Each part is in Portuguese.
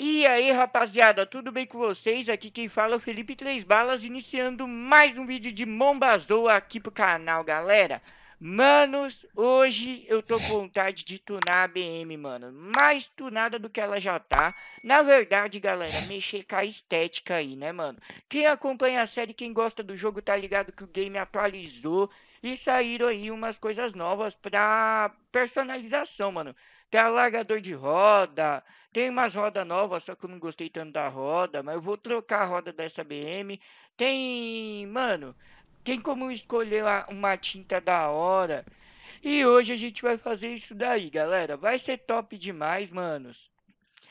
E aí, rapaziada, tudo bem com vocês? Aqui quem fala é o Felipe Três Balas, iniciando mais um vídeo de Mombazoa aqui pro canal, galera. Manos, hoje eu tô com vontade de tunar a BM, mano. Mais tunada do que ela já tá. Na verdade, galera, mexer com a estética aí, né, mano? Quem acompanha a série, quem gosta do jogo, tá ligado que o game atualizou. E saíram aí umas coisas novas pra personalização, mano. Tem alargador de roda, tem umas rodas novas, só que eu não gostei tanto da roda, mas eu vou trocar a roda dessa BM. Tem, mano, tem como escolher uma tinta da hora. E hoje a gente vai fazer isso daí, galera. Vai ser top demais, manos.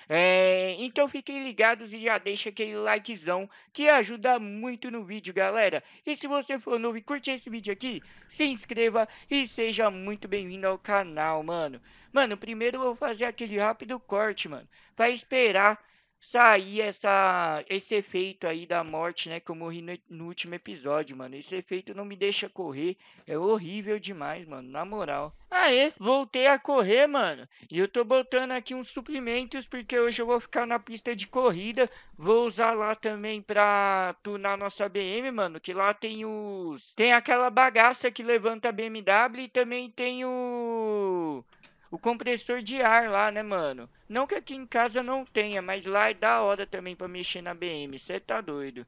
É, então fiquem ligados e já deixa aquele likezão que ajuda muito no vídeo, galera. E se você for novo e curte esse vídeo aqui, se inscreva e seja muito bem-vindo ao canal, mano. Mano, primeiro eu vou fazer aquele rápido corte, mano, Vai esperar sair essa, esse efeito aí da morte, né? Que eu morri no, no, último episódio, mano. Esse efeito não me deixa correr. É horrível demais, mano. Na moral. Aê, voltei a correr, mano. E eu tô botando aqui uns suplementos, porque hoje eu vou ficar na pista de corrida. Vou usar lá também pra tunar nossa BM, mano. Que lá tem os. Tem aquela bagaça que levanta a BMW e também tem o o compressor de ar lá, né, mano? Não que aqui em casa não tenha, mas lá é da hora também pra mexer na BM, você tá doido.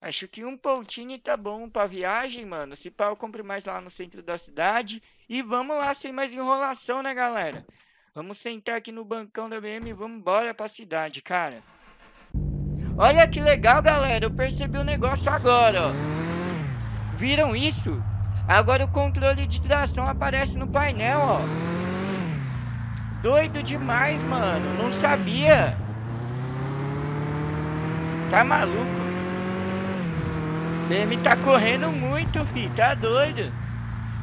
Acho que um pontinho tá bom pra viagem, mano. Se pá, eu compro mais lá no centro da cidade. E vamos lá, sem mais enrolação, né, galera? Vamos sentar aqui no bancão da BM e vamos embora pra cidade, cara. Olha que legal, galera. Eu percebi o um negócio agora, ó. Viram isso? Agora o controle de tração aparece no painel, ó. Doido demais, mano. Não sabia. Tá maluco. Ele tá correndo muito, fi. Tá doido.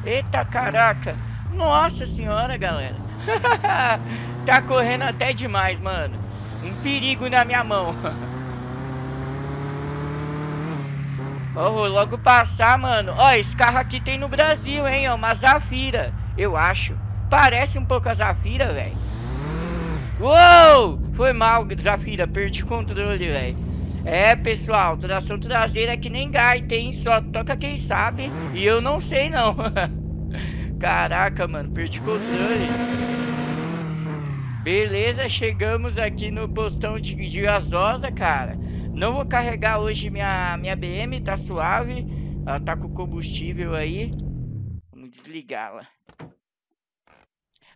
Eita, caraca. Nossa senhora, galera. tá correndo até demais, mano. Um perigo na minha mão. Ó, vou logo passar, mano. Ó, esse carro aqui tem no Brasil, hein? Ó, uma Zafira, eu acho. Parece um pouco a Zafira, velho. Uou! Foi mal, Zafira. Perdi o controle, velho. É, pessoal, tração traseira é que nem gaita, hein? Só toca quem sabe. E eu não sei, não. Caraca, mano. Perdi o controle. Beleza, chegamos aqui no postão de, de gasosa, cara. Não vou carregar hoje minha, minha BM, tá suave. Ela tá com combustível aí. Vamos desligá-la.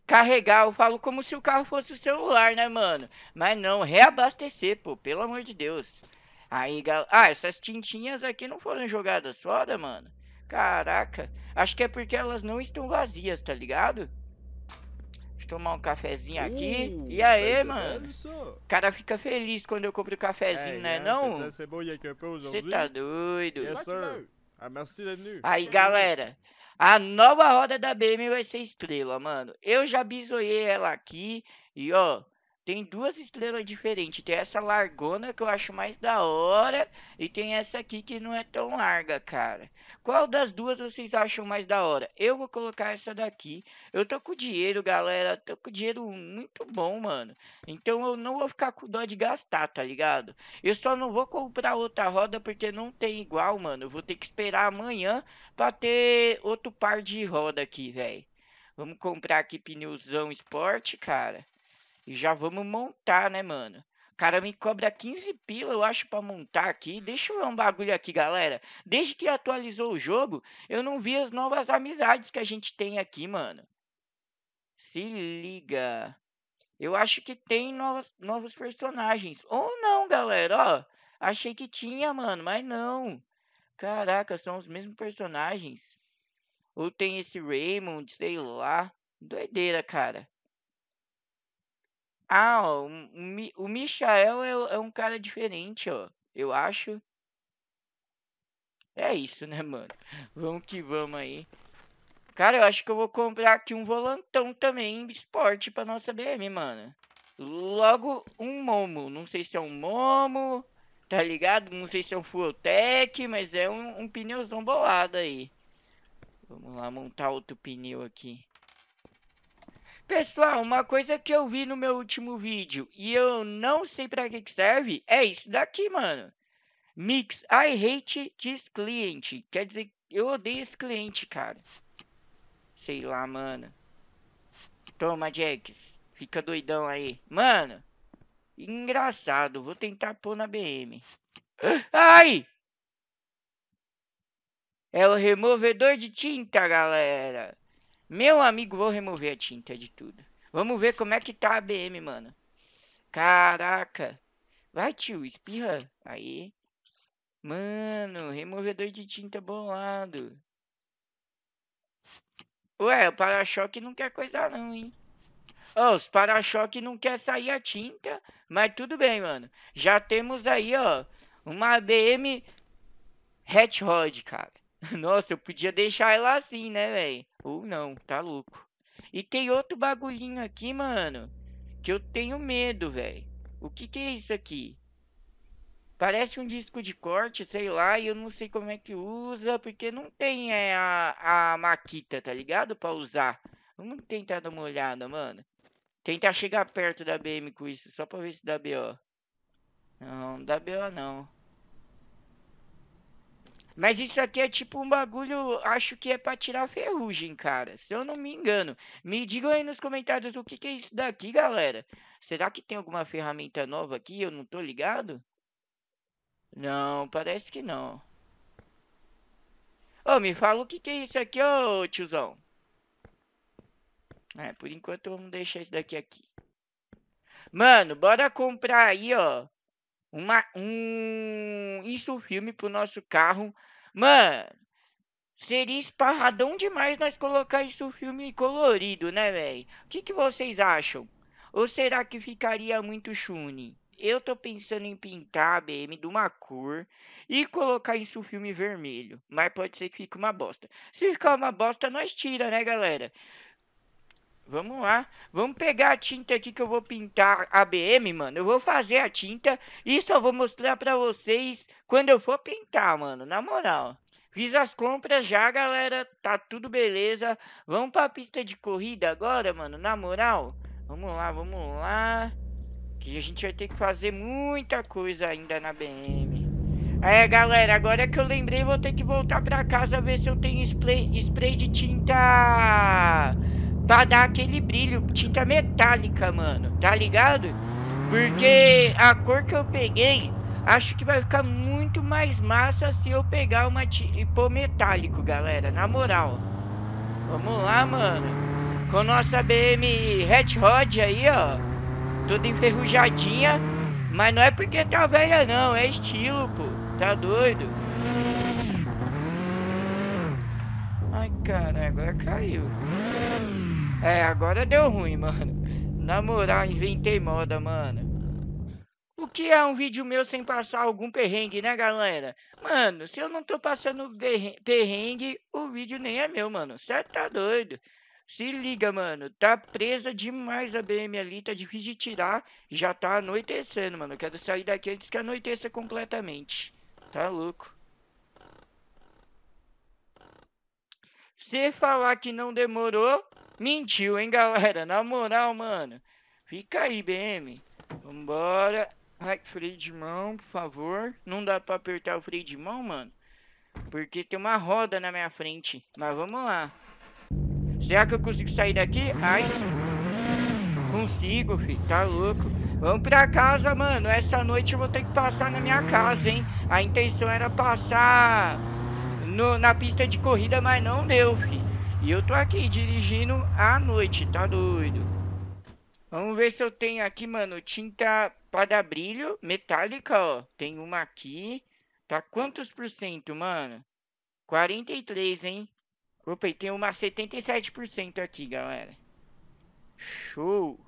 Carregar, eu falo como se o carro fosse o celular, né, mano? Mas não, reabastecer, pô, pelo amor de Deus. Aí, gal... Ah, essas tintinhas aqui não foram jogadas fora, mano. Caraca. Acho que é porque elas não estão vazias, tá ligado? de tomar um cafezinho aqui. Uh, e aí, mano? O cara fica feliz quando eu compro cafezinho, hey, é, né? É, não? Você tá doido? Yes, sir. Aí, galera. A nova roda da BM vai ser estrela, mano. Eu já bisoiei ela aqui. E, ó, tem duas estrelas diferentes. Tem essa largona que eu acho mais da hora. E tem essa aqui que não é tão larga, cara. Qual das duas vocês acham mais da hora? Eu vou colocar essa daqui. Eu tô com dinheiro, galera. Tô com dinheiro muito bom, mano. Então eu não vou ficar com dó de gastar, tá ligado? Eu só não vou comprar outra roda porque não tem igual, mano. Eu vou ter que esperar amanhã pra ter outro par de roda aqui, velho. Vamos comprar aqui pneuzão esporte, cara. E já vamos montar, né, mano? cara me cobra 15 pila, eu acho, para montar aqui. Deixa eu ver um bagulho aqui, galera. Desde que atualizou o jogo, eu não vi as novas amizades que a gente tem aqui, mano. Se liga. Eu acho que tem novos, novos personagens. Ou não, galera, ó. Achei que tinha, mano, mas não. Caraca, são os mesmos personagens. Ou tem esse Raymond, sei lá. Doideira, cara. Ah, ó, o, Michael é, é, um cara diferente, ó. Eu acho. É isso, né, mano? Vamos que vamos aí. Cara, eu acho que eu vou comprar aqui um volantão também esporte pra nossa BM, mano. Logo um Momo. Não sei se é um Momo, tá ligado? Não sei se é um Full mas é um, um pneuzão bolado aí. Vamos lá montar outro pneu aqui. Pessoal, uma coisa que eu vi no meu último vídeo e eu não sei para que, serve é isso daqui, mano. Mix I hate this cliente. Quer dizer, eu odeio esse cliente, cara. Sei lá, mano. Toma, Jax. Fica doidão aí. Mano, engraçado. Vou tentar pôr na BM. Ai! É o removedor de tinta, galera. Meu amigo, vou remover a tinta de tudo. Vamos ver como é que tá a BM, mano. Caraca. Vai, tio, espirra. Aí. Mano, removedor de tinta bolado. Ué, o para-choque não quer coisa não, hein? Oh, os para-choque não quer sair a tinta, mas tudo bem, mano. Já temos aí, ó, uma BM Hatch Rod, cara. Nossa, eu podia deixar ela assim, né, velho? Ou não, tá louco. E tem outro bagulhinho aqui, mano. Que eu tenho medo, velho. O que que é isso aqui? Parece um disco de corte, sei lá, e eu não sei como é que usa, porque não tem é, a, a maquita, tá ligado? Pra usar. Vamos tentar dar uma olhada, mano. Tentar chegar perto da BM com isso, só pra ver se dá BO. Não, não dá BO não. Mas isso aqui é tipo um bagulho, acho que é pra tirar ferrugem, cara. Se eu não me engano. Me digam aí nos comentários o que, que é isso daqui, galera. Será que tem alguma ferramenta nova aqui? Eu não tô ligado? Não, parece que não. Ô, oh, me fala o que, que é isso aqui, ô tiozão. É, por enquanto vamos deixar isso daqui aqui. Mano, bora comprar aí, ó uma, um isso filme pro nosso carro. Mano, seria esparradão demais nós colocar isso filme colorido, né, velho? O que, que vocês acham? Ou será que ficaria muito chune? Eu tô pensando em pintar a BM de uma cor e colocar isso filme vermelho. Mas pode ser que fique uma bosta. Se ficar uma bosta, nós tira, né, galera? Vamos lá. Vamos pegar a tinta aqui que eu vou pintar a BM, mano. Eu vou fazer a tinta e só vou mostrar pra vocês quando eu for pintar, mano. Na moral. Fiz as compras já, galera. Tá tudo beleza. Vamos pra pista de corrida agora, mano. Na moral. Vamos lá, vamos lá. Que a gente vai ter que fazer muita coisa ainda na BM. É, galera, agora que eu lembrei, vou ter que voltar pra casa ver se eu tenho spray, spray de tinta pra dar aquele brilho, tinta metálica, mano, tá ligado? Porque a cor que eu peguei, acho que vai ficar muito mais massa se eu pegar uma tipo metálico, galera, na moral. Vamos lá, mano. Com nossa BM Red Rod aí, ó. Toda enferrujadinha. Mas não é porque tá velha, não. É estilo, pô. Tá doido? Ai, cara, agora caiu. É, agora deu ruim, mano. Na moral, inventei moda, mano. O que é um vídeo meu sem passar algum perrengue, né, galera? Mano, se eu não tô passando perrengue, o vídeo nem é meu, mano. Você tá doido. Se liga, mano. Tá presa demais a BM ali. Tá difícil de tirar. Já tá anoitecendo, mano. Quero sair daqui antes que anoiteça completamente. Tá louco. Se falar que não demorou, mentiu, hein, galera? Na moral, mano. Fica aí, BM. Vambora. Ai, freio de mão, por favor. Não dá pra apertar o freio de mão, mano. Porque tem uma roda na minha frente. Mas vamos lá. Será que eu consigo sair daqui? Ai. Consigo, filho. Tá louco. Vamos pra casa, mano. Essa noite eu vou ter que passar na minha casa, hein? A intenção era passar no, na pista de corrida, mas não deu, fi. E eu tô aqui dirigindo à noite, tá doido? Vamos ver se eu tenho aqui, mano, tinta pra dar brilho metálica, ó. Tem uma aqui. Tá quantos por cento, mano? 43, hein? Opa, e tem uma 77% aqui, galera. Show!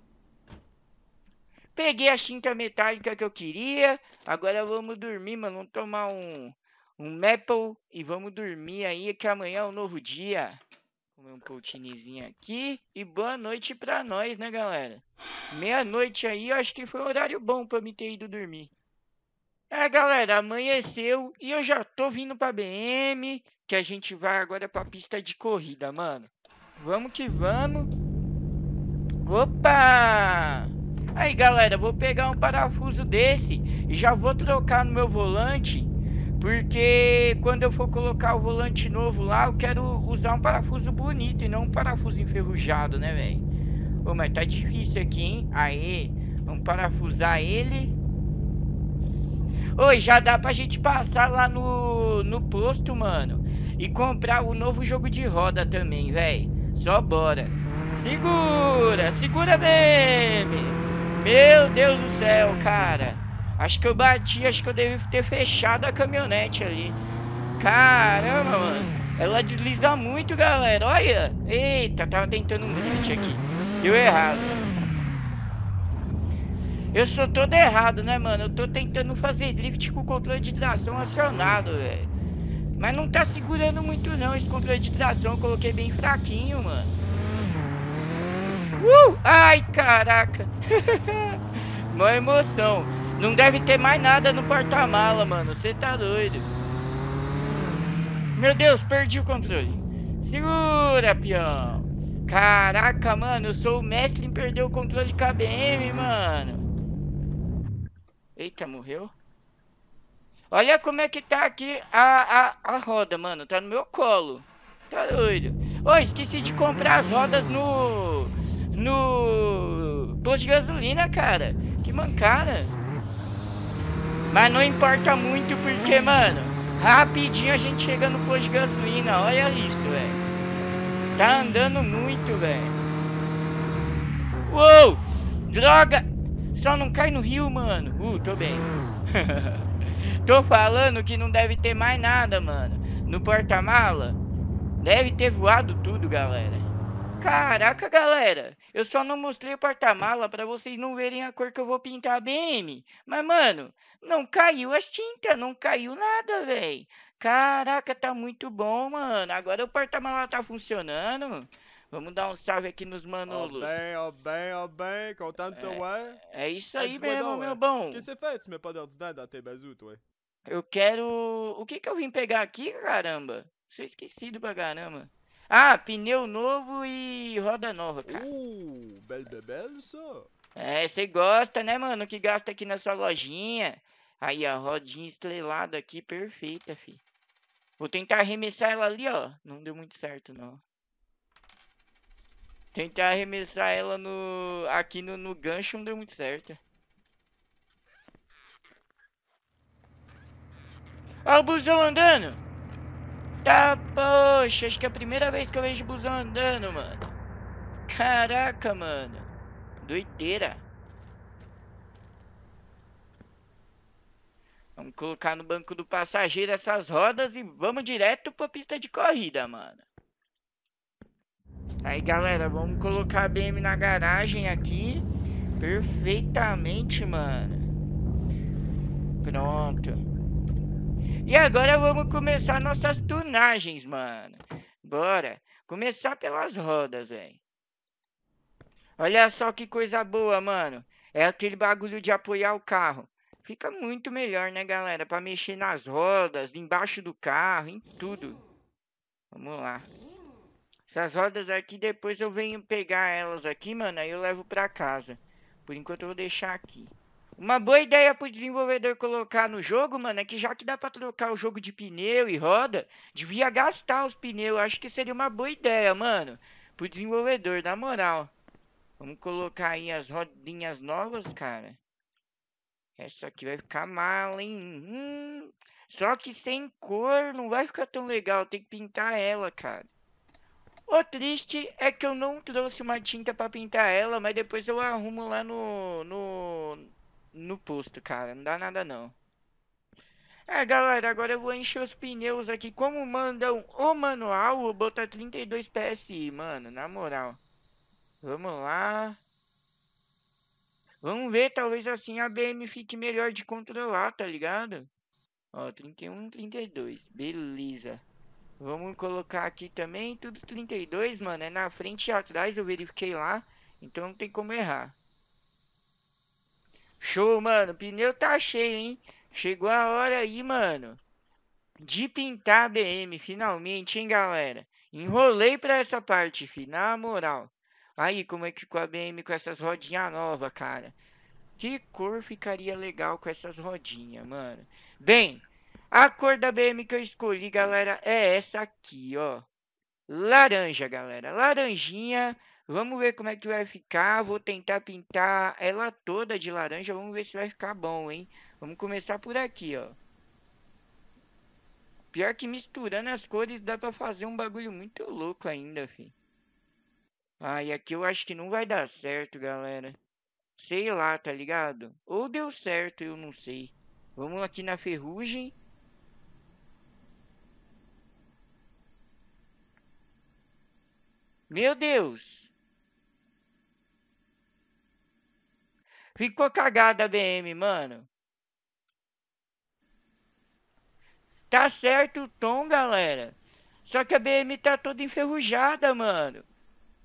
Peguei a tinta metálica que eu queria. Agora vamos dormir, mano. Vamos tomar um, um maple e vamos dormir aí que amanhã é um novo dia. Comer um poutinezinho aqui e boa noite pra nós, né, galera? Meia-noite aí, acho que foi um horário bom pra me ter ido dormir. É, galera, amanheceu e eu já tô vindo pra BM, que a gente vai agora pra pista de corrida, mano. Vamos que vamos. Opa! Aí, galera, vou pegar um parafuso desse e já vou trocar no meu volante porque quando eu for colocar o volante novo lá, eu quero usar um parafuso bonito e não um parafuso enferrujado, né, velho? Ô, mas tá difícil aqui, hein? Aê, vamos parafusar ele. Oi, já dá pra gente passar lá no, no posto, mano. E comprar o novo jogo de roda também, velho. Só bora. Segura, segura meme. Meu Deus do céu, cara. Acho que eu bati, acho que eu devo ter fechado a caminhonete ali. Caramba, mano. Ela desliza muito, galera. Olha. Eita, tava tentando um drift aqui. Deu errado. Eu sou todo errado, né, mano? Eu tô tentando fazer drift com o controle de tração acionado, velho. Mas não tá segurando muito, não, esse controle de tração. Eu coloquei bem fraquinho, mano. Uh! Ai, caraca. Mó emoção. Não deve ter mais nada no porta-mala, mano. Você tá doido. Meu Deus, perdi o controle. Segura, peão. Caraca, mano, eu sou o mestre em perder o controle KBM, mano. Eita, morreu. Olha como é que tá aqui a, a, a roda, mano. Tá no meu colo. Tá doido. Ô, oh, esqueci de comprar as rodas no... No... Posto de gasolina, cara. Que mancada. Mas não importa muito porque, mano, rapidinho a gente chega no posto de gasolina. Olha isso, velho. Tá andando muito, velho. Uou! Droga! Só não cai no rio, mano. Uh, tô bem. tô falando que não deve ter mais nada, mano. No porta-mala. Deve ter voado tudo, galera. Caraca, galera. Eu só não mostrei o porta-mala para vocês não verem a cor que eu vou pintar a BM. Mas, mano, não caiu as tintas, não caiu nada, velho. Caraca, tá muito bom, mano. Agora o porta-mala tá funcionando. Vamos dar um salve aqui nos manolos. Ó oh, bem, ó oh, bem, ó oh, bem, contando teu é, é. É isso aí Antes mesmo, é. meu bom. O que você fez, meu poder de nada, até bazuto, ué? Eu quero... O que que eu vim pegar aqui, caramba? Sou esquecido pra caramba. Ah, pneu novo e roda nova, cara. Uh, bel, bel, bel, só. É, você gosta, né, mano? Que gasta aqui na sua lojinha. Aí, a rodinha estrelada aqui, perfeita, fi. Vou tentar arremessar ela ali, ó. Não deu muito certo, não. Tentar arremessar ela no... Aqui no, no gancho não deu muito certo. Olha o busão andando! Tá, poxa, acho que é a primeira vez que eu vejo busão andando, mano. Caraca, mano. Doideira. Vamos colocar no banco do passageiro essas rodas e vamos direto pra pista de corrida, mano. Aí, galera, vamos colocar a BM na garagem aqui. Perfeitamente, mano. Pronto. E agora vamos começar nossas tunagens, mano. Bora. Começar pelas rodas, velho. Olha só que coisa boa, mano. É aquele bagulho de apoiar o carro. Fica muito melhor, né, galera? Pra mexer nas rodas, embaixo do carro, em tudo. Vamos lá. Essas rodas aqui, depois eu venho pegar elas aqui, mano. Aí eu levo pra casa. Por enquanto eu vou deixar aqui. Uma boa ideia pro desenvolvedor colocar no jogo, mano, é que já que dá pra trocar o jogo de pneu e roda, devia gastar os pneus. Acho que seria uma boa ideia, mano. Pro desenvolvedor, na moral. Vamos colocar aí as rodinhas novas, cara. Essa aqui vai ficar mal, hein? Hum, só que sem cor não vai ficar tão legal. Tem que pintar ela, cara. O triste é que eu não trouxe uma tinta pra pintar ela, mas depois eu arrumo lá no... no no posto, cara. Não dá nada não. É, galera, agora eu vou encher os pneus aqui. Como mandam o manual, vou botar 32 PSI, mano, na moral. Vamos lá. Vamos ver, talvez assim a BM fique melhor de controlar, tá ligado? Ó, 31, 32. Beleza. Vamos colocar aqui também tudo 32, mano. É na frente e atrás, eu verifiquei lá. Então não tem como errar. Show, mano. pneu tá cheio, hein? Chegou a hora aí, mano. De pintar a BM, finalmente, hein, galera? Enrolei pra essa parte, fi. Na moral. Aí, como é que ficou a BM com essas rodinhas novas, cara? Que cor ficaria legal com essas rodinhas, mano? Bem, a cor da BM que eu escolhi, galera, é essa aqui, ó. Laranja, galera. Laranjinha Vamos ver como é que vai ficar. Vou tentar pintar ela toda de laranja. Vamos ver se vai ficar bom, hein? Vamos começar por aqui, ó. Pior que misturando as cores dá pra fazer um bagulho muito louco ainda, fi. Ah, e aqui eu acho que não vai dar certo, galera. Sei lá, tá ligado? Ou deu certo, eu não sei. Vamos aqui na ferrugem. Meu Deus! Ficou cagada a BM, mano. Tá certo o tom, galera. Só que a BM tá toda enferrujada, mano.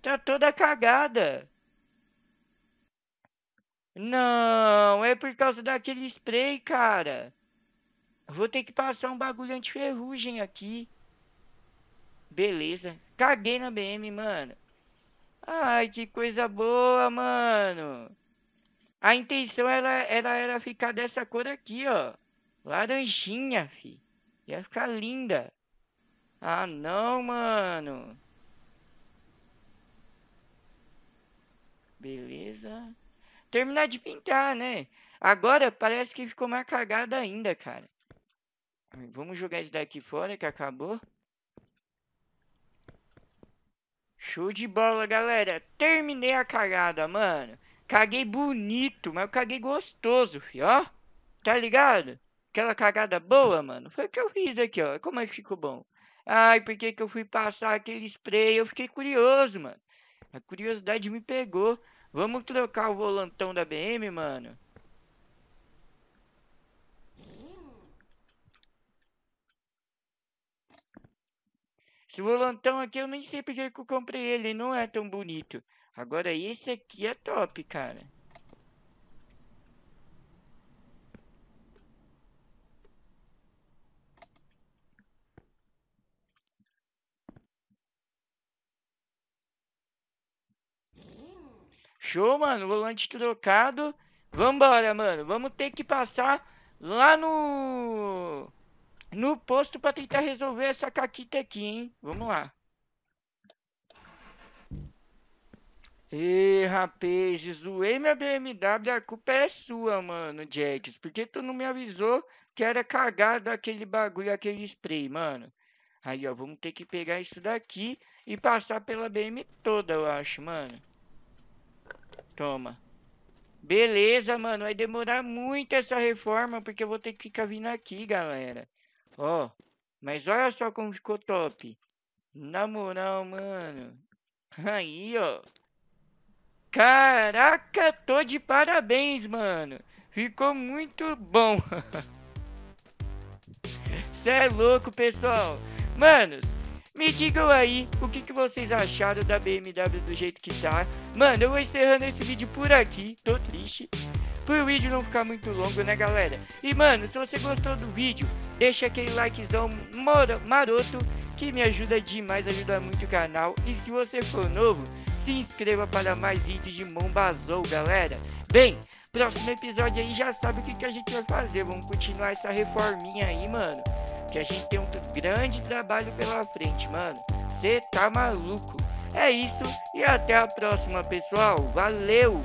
Tá toda cagada. Não, é por causa daquele spray, cara. Vou ter que passar um bagulho anti-ferrugem aqui. Beleza. Caguei na BM, mano. Ai, que coisa boa, mano. A intenção era ficar dessa cor aqui, ó. Laranjinha, fi. Ia ficar linda. Ah, não, mano. Beleza. Terminar de pintar, né? Agora parece que ficou mais cagada ainda, cara. Vamos jogar isso daqui fora que acabou. Show de bola, galera. Terminei a cagada, mano. Caguei bonito, mas eu caguei gostoso, fio, ó. Tá ligado? Aquela cagada boa, mano. Foi o que eu fiz aqui, ó. Como é que ficou bom? Ai, por que que eu fui passar aquele spray? Eu fiquei curioso, mano. A curiosidade me pegou. Vamos trocar o volantão da BM, mano? Esse volantão aqui eu nem sei porque que eu comprei ele, não é tão bonito. Agora esse aqui é top, cara. Show, mano. Volante trocado. Vambora, mano. Vamos ter que passar lá no... No posto pra tentar resolver essa caquita aqui, hein. Vamos lá. rapazes, o zoei minha BMW, a culpa é sua, mano, Jax. Por que tu não me avisou que era cagado aquele bagulho, aquele spray, mano? Aí, ó, vamos ter que pegar isso daqui e passar pela BM toda, eu acho, mano. Toma. Beleza, mano, vai demorar muito essa reforma, porque eu vou ter que ficar vindo aqui, galera. Ó, mas olha só como ficou top. Na moral, mano. Aí, ó. Caraca, tô de parabéns, mano. Ficou muito bom. Cê é louco, pessoal. Manos, me digam aí o que, que vocês acharam da BMW do jeito que tá. Mano, eu vou encerrando esse vídeo por aqui. Tô triste. Pro vídeo não ficar muito longo, né, galera? E, mano, se você gostou do vídeo, deixa aquele likezão maroto que me ajuda demais, ajuda muito o canal. E se você for novo se inscreva para mais vídeos de Mombazou, galera. Bem, próximo episódio aí já sabe o que, que a gente vai fazer. Vamos continuar essa reforminha aí, mano. Que a gente tem um grande trabalho pela frente, mano. Você tá maluco. É isso e até a próxima, pessoal. Valeu!